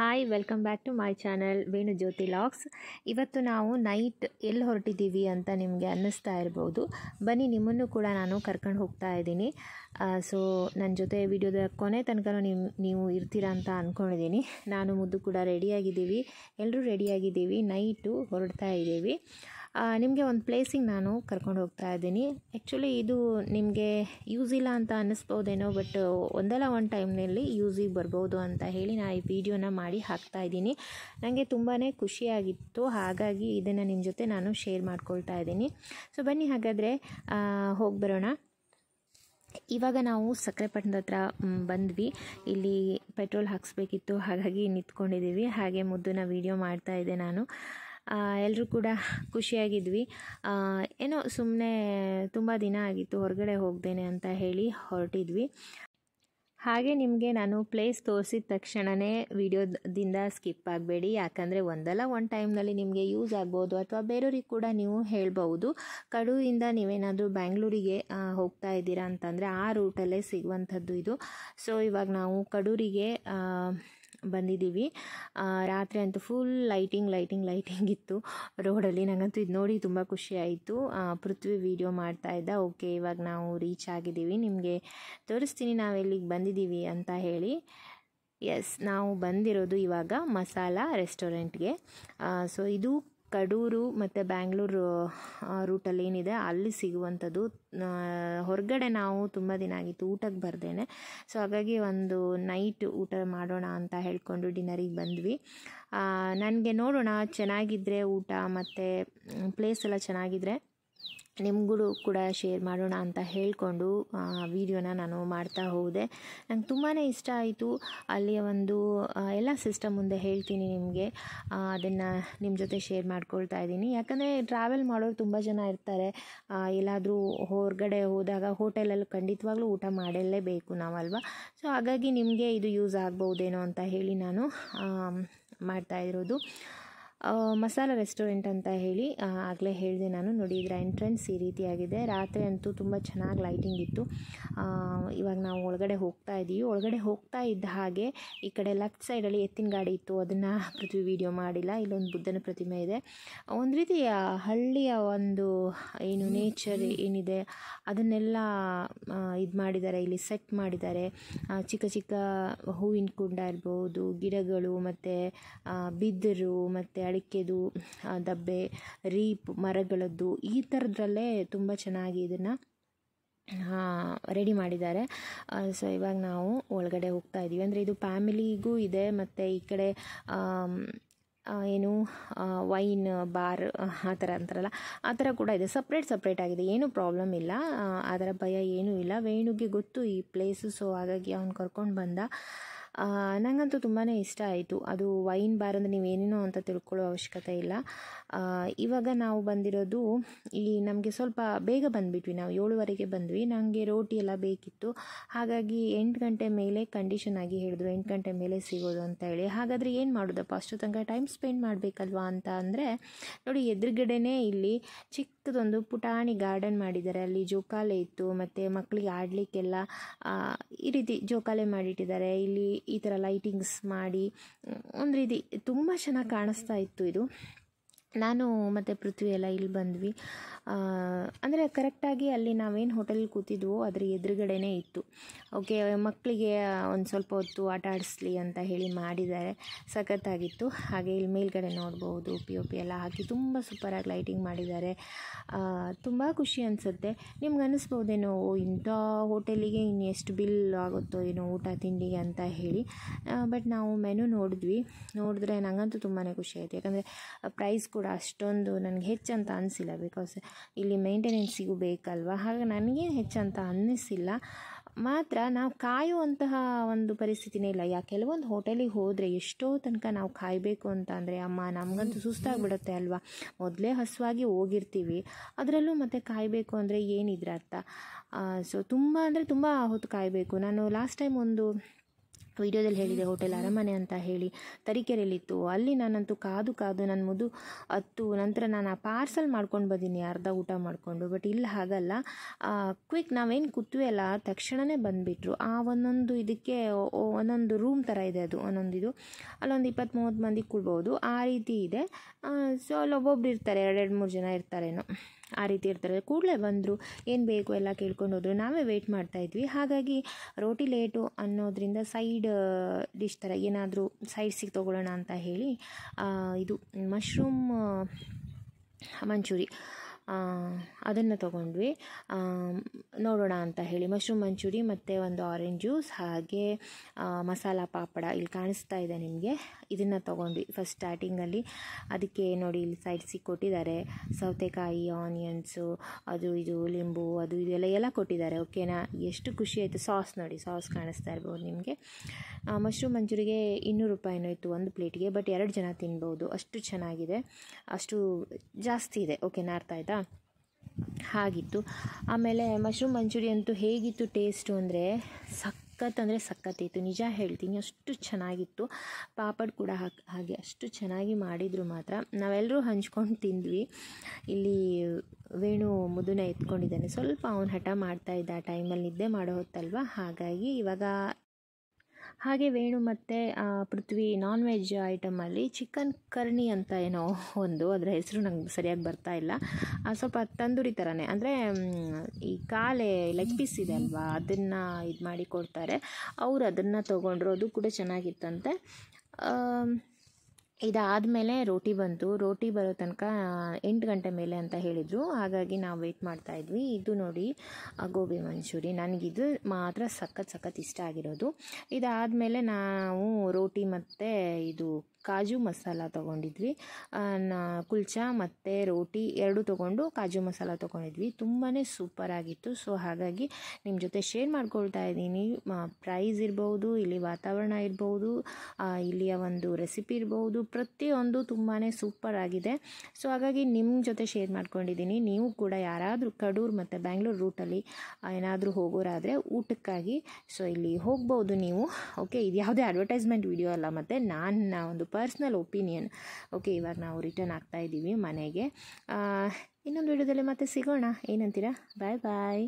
hi welcome back to my channel Venu Jyothi vlogs ಇವತ್ತು ನಾವು night ಎಲ್ಲಿ ಹೊರಟಿದ್ದೀವಿ ಅಂತ ನಿಮಗೆ ಅನ್ನಿಸ್ತಾ ಇರ್ಬೋದು ಬನ್ನಿ ನಿಮ್ಮನ್ನು ಕೂಡ ನಾನು ಕರ್ಕೊಂಡು ಹೋಗ್ತಾ ಇದ್ದೀನಿ ಸೊ ನನ್ನ ಜೊತೆ ವಿಡಿಯೋದ ಕೊನೆ ತನಕ ನಿಮ್ಮ ನೀವು ಇರ್ತೀರಾ ಅಂತ ಅಂದ್ಕೊಂಡಿದ್ದೀನಿ ನಾನು ಮುದ್ದು ಕೂಡ ರೆಡಿಯಾಗಿದ್ದೀವಿ ಎಲ್ಲರೂ ರೆಡಿಯಾಗಿದ್ದೀವಿ ನೈಟು ಹೊರಡ್ತಾ ಇದ್ದೀವಿ ನಿಮಗೆ ಒಂದು ಪ್ಲೇಸಿಗೆ ನಾನು ಕರ್ಕೊಂಡು ಹೋಗ್ತಾ ಇದ್ದೀನಿ ಆ್ಯಕ್ಚುಲಿ ಇದು ನಿಮಗೆ ಯೂಸ್ ಇಲ್ಲ ಅಂತ ಅನ್ನಿಸ್ಬೋದೇನೋ ಬಟ್ ಒಂದಲ್ಲ ಒಂದು ಟೈಮ್ನಲ್ಲಿ ಯೂಸಿಗೆ ಬರ್ಬೋದು ಅಂತ ಹೇಳಿ ನಾನು ಈ ವಿಡಿಯೋನ ಮಾಡಿ ಹಾಕ್ತಾ ಇದ್ದೀನಿ ನನಗೆ ತುಂಬಾ ಖುಷಿಯಾಗಿತ್ತು ಹಾಗಾಗಿ ಇದನ್ನು ನಿಮ್ಮ ಜೊತೆ ನಾನು ಶೇರ್ ಮಾಡ್ಕೊಳ್ತಾ ಇದ್ದೀನಿ ಸೊ ಬನ್ನಿ ಹಾಗಾದರೆ ಹೋಗಿ ಬರೋಣ ಇವಾಗ ನಾವು ಸಕ್ಕರೆ ಪಟ್ಟಣದ ಹತ್ರ ಬಂದ್ವಿ ಇಲ್ಲಿ ಪೆಟ್ರೋಲ್ ಹಾಕ್ಸ್ಬೇಕಿತ್ತು ಹಾಗಾಗಿ ನಿಂತ್ಕೊಂಡಿದ್ದೀವಿ ಹಾಗೆ ಮುದ್ದನ್ನು ವೀಡಿಯೋ ಮಾಡ್ತಾ ಇದ್ದೆ ನಾನು ಎಲ್ಲರೂ ಕೂಡ ಖುಷಿಯಾಗಿದ್ವಿ ಏನೋ ಸುಮ್ಮನೆ ತುಂಬ ದಿನ ಆಗಿತ್ತು ಹೊರಗಡೆ ಹೋಗ್ದೇನೆ ಅಂತ ಹೇಳಿ ಹೊರಟಿದ್ವಿ ಹಾಗೆ ನಿಮಗೆ ನಾನು ಪ್ಲೇಸ್ ತೋರಿಸಿದ ತಕ್ಷಣವೇ ವಿಡಿಯೋದಿಂದ ಸ್ಕಿಪ್ ಆಗಬೇಡಿ ಯಾಕಂದರೆ ಒಂದಲ್ಲ ಒಂದು ಟೈಮ್ನಲ್ಲಿ ನಿಮಗೆ ಯೂಸ್ ಆಗ್ಬೋದು ಅಥವಾ ಬೇರೆಯವ್ರಿಗೆ ಕೂಡ ನೀವು ಹೇಳ್ಬೌದು ಕಡುವಿಂದ ನೀವೇನಾದರೂ ಬ್ಯಾಂಗ್ಳೂರಿಗೆ ಹೋಗ್ತಾ ಇದ್ದೀರಾ ಅಂತಂದರೆ ಆ ರೂಟಲ್ಲೇ ಸಿಗುವಂಥದ್ದು ಇದು ಸೊ ಇವಾಗ ನಾವು ಕಡೂರಿಗೆ ಬಂದಿದ್ದೀವಿ ರಾತ್ರಿ ಅಂತೂ ಫುಲ್ ಲೈಟಿಂಗ್ ಲೈಟಿಂಗ್ ಲೈಟಿಂಗ್ ಇತ್ತು ರೋಡಲ್ಲಿ ನನಗಂತೂ ಇದು ನೋಡಿ ತುಂಬ ಖುಷಿ ಪೃಥ್ವಿ ವೀಡಿಯೋ ಮಾಡ್ತಾ ಇದ್ದ ಓಕೆ ಇವಾಗ ನಾವು ರೀಚ್ ಆಗಿದ್ದೀವಿ ನಿಮಗೆ ತೋರಿಸ್ತೀನಿ ನಾವು ಬಂದಿದ್ದೀವಿ ಅಂತ ಹೇಳಿ ಎಸ್ ನಾವು ಬಂದಿರೋದು ಇವಾಗ ಮಸಾಲ ರೆಸ್ಟೋರೆಂಟ್ಗೆ ಸೊ ಇದು ಕಡೂರು ಮತ್ತು ಬ್ಯಾಂಗ್ಳೂರು ರೂಟಲ್ಲಿ ಏನಿದೆ ಅಲ್ಲಿ ಸಿಗುವಂಥದ್ದು ಹೊರಗಡೆ ನಾವು ತುಂಬ ದಿನ ಆಗಿತ್ತು ಊಟಕ್ಕೆ ಬರ್ದೇನೆ ಸೊ ಹಾಗಾಗಿ ಒಂದು ನೈಟ್ ಊಟ ಮಾಡೋಣ ಅಂತ ಹೇಳ್ಕೊಂಡು ಡಿನ್ನರಿಗೆ ಬಂದ್ವಿ ನನಗೆ ನೋಡೋಣ ಚೆನ್ನಾಗಿದ್ದರೆ ಊಟ ಮತ್ತು ಪ್ಲೇಸ್ ಎಲ್ಲ ಚೆನ್ನಾಗಿದ್ದರೆ ನಿಮಗೂ ಕೂಡ ಶೇರ್ ಮಾಡೋಣ ಅಂತ ಹೇಳಿಕೊಂಡು ವಿಡಿಯೋನ ನಾನು ಮಾಡ್ತಾ ಹೋದೆ ನಂಗೆ ತುಂಬಾ ಇಷ್ಟ ಆಯಿತು ಅಲ್ಲಿಯ ಒಂದು ಎಲ್ಲ ಸಿಸ್ಟಮ್ ಮುಂದೆ ಹೇಳ್ತೀನಿ ನಿಮಗೆ ಅದನ್ನು ನಿಮ್ಮ ಜೊತೆ ಶೇರ್ ಮಾಡ್ಕೊಳ್ತಾ ಇದ್ದೀನಿ ಯಾಕಂದರೆ ಟ್ರಾವೆಲ್ ಮಾಡೋರು ತುಂಬ ಜನ ಇರ್ತಾರೆ ಎಲ್ಲಾದರೂ ಹೊರಗಡೆ ಹೋದಾಗ ಹೋಟೆಲಲ್ಲಿ ಖಂಡಿತವಾಗ್ಲೂ ಊಟ ಮಾಡಲೇಬೇಕು ನಾವಲ್ವಾ ಸೊ ಹಾಗಾಗಿ ನಿಮಗೆ ಇದು ಯೂಸ್ ಆಗ್ಬೋದೇನೋ ಅಂತ ಹೇಳಿ ನಾನು ಮಾಡ್ತಾ ಮಸಾಲ ರೆಸ್ಟೋರೆಂಟ್ ಅಂತ ಹೇಳಿ ಆಗಲೇ ಹೇಳಿದೆ ನಾನು ನೋಡಿ ಇದರ ಎಂಟ್ರೆನ್ಸ್ ಈ ರೀತಿಯಾಗಿದೆ ರಾತ್ರಿ ಅಂತೂ ತುಂಬ ಚೆನ್ನಾಗಿ ಲೈಟಿಂಗ್ ಇತ್ತು ಇವಾಗ ನಾವು ಒಳಗಡೆ ಹೋಗ್ತಾ ಇದ್ದೀವಿ ಒಳಗಡೆ ಹೋಗ್ತಾ ಇದ್ದ ಹಾಗೆ ಈ ಕಡೆ ಲೆಫ್ಟ್ ಸೈಡಲ್ಲಿ ಎತ್ತಿನ ಗಾಡಿ ಇತ್ತು ಅದನ್ನು ಪೃಥ್ವಿ ವಿಡಿಯೋ ಮಾಡಿಲ್ಲ ಇಲ್ಲೊಂದು ಬುದ್ಧನ ಪ್ರತಿಮೆ ಇದೆ ಒಂದು ರೀತಿ ಹಳ್ಳಿಯ ಒಂದು ಏನು ನೇಚರ್ ಏನಿದೆ ಅದನ್ನೆಲ್ಲ ಇದು ಮಾಡಿದ್ದಾರೆ ಇಲ್ಲಿ ಸೆಟ್ ಮಾಡಿದ್ದಾರೆ ಚಿಕ್ಕ ಚಿಕ್ಕ ಹೂವಿನ ಕುಂಡ ಇರ್ಬೋದು ಗಿಡಗಳು ಮತ್ತು ಬಿದ್ದರು ಮತ್ತು ಅಡಿಕೆದು ದಬ್ಬೆ ರೀಪ್ ಮರಗಳದ್ದು ಈ ಥರದ್ರಲ್ಲೇ ತುಂಬ ಚೆನ್ನಾಗಿ ಇದನ್ನು ರೆಡಿ ಮಾಡಿದ್ದಾರೆ ಸೊ ಇವಾಗ ನಾವು ಒಳಗಡೆ ಹೋಗ್ತಾ ಇದ್ದೀವಿ ಅಂದರೆ ಇದು ಫ್ಯಾಮಿಲಿಗೂ ಇದೆ ಮತ್ತು ಈ ಕಡೆ ಏನು ವೈನ್ ಬಾರ್ ಆ ಥರ ಅಂತಾರಲ್ಲ ಆ ಥರ ಕೂಡ ಇದೆ ಸಪ್ರೇಟ್ ಸಪ್ರೇಟ್ ಆಗಿದೆ ಏನೂ ಪ್ರಾಬ್ಲಮ್ ಇಲ್ಲ ಅದರ ಭಯ ಏನೂ ಇಲ್ಲ ವೇಣುಗೆ ಗೊತ್ತು ಈ ಪ್ಲೇಸು ಸೊ ಹಾಗಾಗಿ ಅವ್ನು ಕರ್ಕೊಂಡು ಬಂದ ನನಗಂತೂ ತುಂಬಾ ಇಷ್ಟ ಆಯಿತು ಅದು ವೈನ್ ಬಾರ್ ಅಂದರೆ ನೀವೇನೇನೋ ಅಂತ ತಿಳ್ಕೊಳ್ಳೋ ಅವಶ್ಯಕತೆ ಇಲ್ಲ ಇವಾಗ ನಾವು ಬಂದಿರೋದು ಈ ನಮಗೆ ಸ್ವಲ್ಪ ಬೇಗ ಬಂದ್ಬಿಟ್ವಿ ನಾವು ಏಳುವರೆಗೆ ಬಂದ್ವಿ ನನಗೆ ರೋಟಿ ಎಲ್ಲ ಬೇಕಿತ್ತು ಹಾಗಾಗಿ ಎಂಟು ಗಂಟೆ ಮೇಲೆ ಕಂಡೀಷನ್ ಆಗಿ ಹೇಳಿದ್ರು ಎಂಟು ಗಂಟೆ ಮೇಲೆ ಸಿಗೋದು ಅಂತ ಹೇಳಿ ಹಾಗಾದರೆ ಏನು ಮಾಡೋದಪ್ಪ ಅಷ್ಟು ತನಕ ಟೈಮ್ ಸ್ಪೆಂಡ್ ಮಾಡಬೇಕಲ್ವಾ ಅಂತ ಅಂದರೆ ನೋಡಿ ಎದುರುಗಡೆನೇ ಇಲ್ಲಿ ಚಿಕ್ಕ ಚಿಕ್ಕದೊಂದು ಪುಟಾಣಿ ಗಾರ್ಡನ್ ಮಾಡಿದ್ದಾರೆ ಅಲ್ಲಿ ಜೋಕಾಲೆ ಇತ್ತು ಮತ್ತೆ ಮಕ್ಕಳಿಗೆ ಆಡಲಿಕ್ಕೆಲ್ಲ ಈ ರೀತಿ ಜೋಕಾಲೆ ಮಾಡಿಟ್ಟಿದ್ದಾರೆ ಇಲ್ಲಿ ಈ ಥರ ಲೈಟಿಂಗ್ಸ್ ಮಾಡಿ ಒಂದು ರೀತಿ ತುಂಬ ಚೆನ್ನಾಗಿ ಕಾಣಿಸ್ತಾ ಇತ್ತು ಇದು ನಾನು ಮತ್ತು ಪೃಥ್ವಿ ಎಲ್ಲ ಇಲ್ಲಿ ಬಂದ್ವಿ ಅಂದರೆ ಕರೆಕ್ಟಾಗಿ ಅಲ್ಲಿ ನಾವೇನು ಹೋಟೆಲ್ ಕೂತಿದ್ವೋ ಅದ್ರ ಎದುರುಗಡೆನೇ ಇತ್ತು ಓಕೆ ಮಕ್ಕಳಿಗೆ ಒಂದು ಸ್ವಲ್ಪ ಹೊತ್ತು ಆಟ ಆಡಿಸ್ಲಿ ಅಂತ ಹೇಳಿ ಮಾಡಿದ್ದಾರೆ ಸಖತ್ತಾಗಿತ್ತು ಹಾಗೆ ಇಲ್ಲಿ ಮೇಲ್ಗಡೆ ನೋಡ್ಬೋದು ಪಿ ಒ ಪಿ ಎಲ್ಲ ಹಾಕಿ ತುಂಬ ಸೂಪರಾಗಿ ಲೈಟಿಂಗ್ ಮಾಡಿದ್ದಾರೆ ತುಂಬ ಖುಷಿ ಅನಿಸುತ್ತೆ ನಿಮ್ಗೆ ಅನ್ನಿಸ್ಬೋದೇನೋ ಇಂಥ ಹೋಟೆಲಿಗೆ ಇನ್ನು ಎಷ್ಟು ಬಿಲ್ ಆಗುತ್ತೋ ಏನೋ ಊಟ ತಿಂಡಿಗೆ ಅಂತ ಹೇಳಿ ಬಟ್ ನಾವು ಮೆನು ನೋಡಿದ್ವಿ ನೋಡಿದ್ರೆ ನನಗಂತೂ ತುಂಬಾ ಖುಷಿ ಆಯಿತು ಯಾಕಂದರೆ ಪ್ರೈಸ್ ಕೂಡ ಕೂಡ ಅಷ್ಟೊಂದು ನನಗೆ ಹೆಚ್ಚಂತ ಅನಿಸಿಲ್ಲ ಬಿಕಾಸ್ ಇಲ್ಲಿ ಮೇಂಟೆನೆನ್ಸಿಗೂ ಬೇಕಲ್ವಾ ಹಾಗೆ ನನಗೆ ಹೆಚ್ಚಂತ ಅನ್ನಿಸಿಲ್ಲ ಮಾತ್ರ ನಾವು ಕಾಯುವಂತಹ ಒಂದು ಪರಿಸ್ಥಿತಿನೇ ಇಲ್ಲ ಯಾ ಕೆಲವೊಂದು ಹೋಟೆಲಿಗೆ ಹೋದರೆ ಎಷ್ಟೋ ತನಕ ನಾವು ಕಾಯಬೇಕು ಅಂತ ಅಂದರೆ ಅಮ್ಮ ನಮಗಂತೂ ಸುಸ್ತಾಗಿಬಿಡುತ್ತೆ ಅಲ್ವಾ ಮೊದಲೇ ಹಸುವಾಗಿ ಹೋಗಿರ್ತೀವಿ ಅದರಲ್ಲೂ ಮತ್ತೆ ಕಾಯಬೇಕು ಅಂದರೆ ಏನಿದ್ರ ಅರ್ಥ ಸೊ ತುಂಬ ಅಂದರೆ ತುಂಬ ಹೊತ್ತು ಕಾಯಬೇಕು ನಾನು ಲಾಸ್ಟ್ ಟೈಮ್ ಒಂದು ವಿಡಿಯೋದಲ್ಲಿ ಹೇಳಿದೆ ಹೋಟೆಲ್ ಅರಮನೆ ಅಂತ ಹೇಳಿ ತರೀಕೆರೆಯಲ್ಲಿತ್ತು ಅಲ್ಲಿ ನಾನಂತೂ ಕಾದು ಕಾದು ನನ್ನ ಮುದು ಹತ್ತು ನಂತರ ನಾನು ಆ ಪಾರ್ಸಲ್ ಮಾಡ್ಕೊಂಡು ಬಂದೀನಿ ಅರ್ಧ ಊಟ ಮಾಡಿಕೊಂಡು ಬಟ್ ಇಲ್ಲಿ ಹಾಗಲ್ಲ ಕ್ವಿಕ್ ನಾವೇನು ಕೂತ್ವಿ ಅಲ್ಲ ತಕ್ಷಣವೇ ಬಂದುಬಿಟ್ರು ಆ ಒಂದೊಂದು ಇದಕ್ಕೆ ಒಂದೊಂದು ರೂಮ್ ಥರ ಇದೆ ಅದು ಒಂದೊಂದು ಇದು ಅಲ್ಲೊಂದು ಇಪ್ಪತ್ತು ಮೂವತ್ತು ಮಂದಿ ಕೂಡ್ಬೋದು ಆ ರೀತಿ ಇದೆ ಸೊ ಅಲ್ಲಿ ಒಬ್ಬೊಬ್ರು ಇರ್ತಾರೆ ಎರಡೆರಡು ಮೂರು ಜನ ಇರ್ತಾರೇನೋ ಆ ರೀತಿ ಇರ್ತಾರೆ ಕೂಡಲೇ ಬಂದರು ಏನು ಬೇಕು ಎಲ್ಲ ಕೇಳ್ಕೊಂಡು ಹೋದರು ನಾವೇ ವೆಯ್ಟ್ ಮಾಡ್ತಾಯಿದ್ವಿ ಹಾಗಾಗಿ ರೋಟಿ ಲೇಟು ಅನ್ನೋದರಿಂದ ಸೈಡ್ ಡಿಶ್ ಥರ ಏನಾದರೂ ಸೈಡ್ಸಿಗೆ ತೊಗೊಳ್ಳೋಣ ಅಂತ ಹೇಳಿ ಇದು ಮಶ್ರೂಮ್ ಮಂಚೂರಿ ಅದನ್ನು ತೊಗೊಂಡ್ವಿ ನೋಡೋಣ ಅಂತ ಹೇಳಿ ಮಶ್ರೂಮ್ ಮಂಚೂರಿ ಮತ್ತು ಒಂದು ಆರೆಂಜ್ ಜ್ಯೂಸ್ ಹಾಗೆ ಮಸಾಲ ಪಾಪಡ ಇಲ್ಲಿ ಕಾಣಿಸ್ತಾ ಇದೆ ನಿಮಗೆ ಇದನ್ನು ತೊಗೊಂಡ್ವಿ ಫಸ್ಟ್ ಸ್ಟಾರ್ಟಿಂಗಲ್ಲಿ ಅದಕ್ಕೆ ನೋಡಿ ಇಲ್ಲಿ ಸೈಡ್ಸಿಗೆ ಕೊಟ್ಟಿದ್ದಾರೆ ಸೌತೆಕಾಯಿ ಆನಿಯನ್ಸು ಅದು ಇದು ಲಿಂಬು ಅದು ಇದೆಲ್ಲ ಎಲ್ಲ ಕೊಟ್ಟಿದ್ದಾರೆ ಓಕೆನಾ ಎಷ್ಟು ಖುಷಿ ಆಯಿತು ಸಾಸ್ ನೋಡಿ ಸಾಸ್ ಕಾಣಿಸ್ತಾ ಇರ್ಬೋದು ನಿಮಗೆ ಮಶ್ರೂಮ್ ಮಂಚೂರಿಗೆ ಇನ್ನೂರು ರೂಪಾಯಿನೂ ಇತ್ತು ಒಂದು ಪ್ಲೇಟಿಗೆ ಬಟ್ ಎರಡು ಜನ ತಿನ್ಬೋದು ಅಷ್ಟು ಚೆನ್ನಾಗಿದೆ ಅಷ್ಟು ಜಾಸ್ತಿ ಇದೆ ಓಕೆನಾ ಅರ್ಥ ಆಯಿತಾ ಹಾಗಿತ್ತು ಆಮೇಲೆ ಮಶ್ರೂಮ್ ಮಂಚೂರಿ ಅಂತೂ ಹೇಗಿತ್ತು ಟೇಸ್ಟು ಅಂದರೆ ಸಖತ್ ಅಂದರೆ ಸಖತ್ತಿತ್ತು ನಿಜ ಹೇಳ್ತೀನಿ ಅಷ್ಟು ಚೆನ್ನಾಗಿತ್ತು ಪಾಪಡ್ ಕೂಡ ಹಾಕಿ ಹಾಗೆ ಅಷ್ಟು ಚೆನ್ನಾಗಿ ಮಾಡಿದರು ಮಾತ್ರ ನಾವೆಲ್ಲರೂ ಹಂಚ್ಕೊಂಡು ತಿಂದ್ವಿ ಇಲ್ಲಿ ವೇಣು ಮುದುನ ಎತ್ಕೊಂಡಿದ್ದಾನೆ ಸ್ವಲ್ಪ ಅವನು ಹಠ ಮಾಡ್ತಾ ಇದ್ದ ಆ ಟೈಮಲ್ಲಿ ನಿದ್ದೆ ಮಾಡೋ ಹೊತ್ತಲ್ವ ಹಾಗಾಗಿ ಇವಾಗ ಹಾಗೆ ವೇಣು ಮತ್ತು ಪೃಥ್ವಿ ನಾನ್ ವೆಜ್ ಐಟಮಲ್ಲಿ ಚಿಕನ್ ಕರ್ಣಿ ಅಂತ ಏನೋ ಒಂದು ಅದರ ಹೆಸರು ನಂಗೆ ಸರಿಯಾಗಿ ಬರ್ತಾ ಇಲ್ಲ ಸ್ವಲ್ಪ ತಂದೂರಿ ಥರನೇ ಅಂದರೆ ಈ ಕಾಲೆ ಲೆಗ್ ಪೀಸ್ ಇದೆ ಅಲ್ವಾ ಅದನ್ನು ಇದು ಮಾಡಿ ಕೊಡ್ತಾರೆ ಅವ್ರು ಅದನ್ನು ತೊಗೊಂಡ್ರು ಅದು ಕೂಡ ಚೆನ್ನಾಗಿತ್ತಂತೆ ಇದಾದಮೇಲೆ ರೋಟಿ ಬಂತು ರೋಟಿ ಬರೋ ತನಕ ಎಂಟು ಗಂಟೆ ಮೇಲೆ ಅಂತ ಹೇಳಿದರು ಹಾಗಾಗಿ ನಾವು ವೆಯ್ಟ್ ಮಾಡ್ತಾ ಇದ್ವಿ ಇದು ನೋಡಿ ಗೋಬಿ ಮಂಚೂರಿ ನನಗಿದು ಮಾತ್ರ ಸಖತ್ ಸಖತ್ ಇಷ್ಟ ಆಗಿರೋದು ಇದಾದಮೇಲೆ ನಾವು ರೋಟಿ ಮತ್ತು ಇದು ಕಾಜು ಮಸಾಲ ತೊಗೊಂಡಿದ್ವಿ ಕುಲ್ಚಾ ಮತ್ತು ರೋಟಿ ಎರಡು ತೊಗೊಂಡು ಕಾಜು ಮಸಾಲ ತೊಗೊಂಡಿದ್ವಿ ತುಂಬಾ ಆಗಿತ್ತು ಸೊ ಹಾಗಾಗಿ ನಿಮ್ಮ ಜೊತೆ ಶೇರ್ ಮಾಡ್ಕೊಳ್ತಾ ಇದ್ದೀನಿ ಪ್ರೈಸ್ ಇರ್ಬೋದು ಇಲ್ಲಿ ವಾತಾವರಣ ಇರ್ಬೋದು ಇಲ್ಲಿಯ ಒಂದು ರೆಸಿಪಿ ಇರ್ಬೋದು ಪ್ರತಿಯೊಂದು ತುಂಬಾ ಸೂಪರ್ ಆಗಿದೆ ಸೊ ಹಾಗಾಗಿ ನಿಮ್ಮ ಜೊತೆ ಶೇರ್ ಮಾಡ್ಕೊಂಡಿದ್ದೀನಿ ನೀವು ಕೂಡ ಯಾರಾದರೂ ಕಡೂರು ಮತ್ತು ಬ್ಯಾಂಗ್ಳೂರು ರೂಟಲ್ಲಿ ಏನಾದರೂ ಹೋಗೋರಾದರೆ ಊಟಕ್ಕಾಗಿ ಸೊ ಇಲ್ಲಿ ಹೋಗ್ಬೋದು ನೀವು ಓಕೆ ಇದು ಯಾವುದೇ ಅಡ್ವರ್ಟೈಸ್ಮೆಂಟ್ ವಿಡಿಯೋ ಅಲ್ಲ ಮತ್ತು ನನ್ನ ಒಂದು ಪರ್ಸ್ನಲ್ ಒಪಿನಿಯನ್ ಓಕೆ ಇವಾಗ ನಾವು ರಿಟರ್ನ್ ಆಗ್ತಾ ಇದ್ದೀವಿ ಮನೆಗೆ ಇನ್ನೊಂದು ವಿಡಿಯೋದಲ್ಲಿ ಮತ್ತೆ ಸಿಗೋಣ ಏನಂತೀರಾ ಬಾಯ್ ಬಾಯ್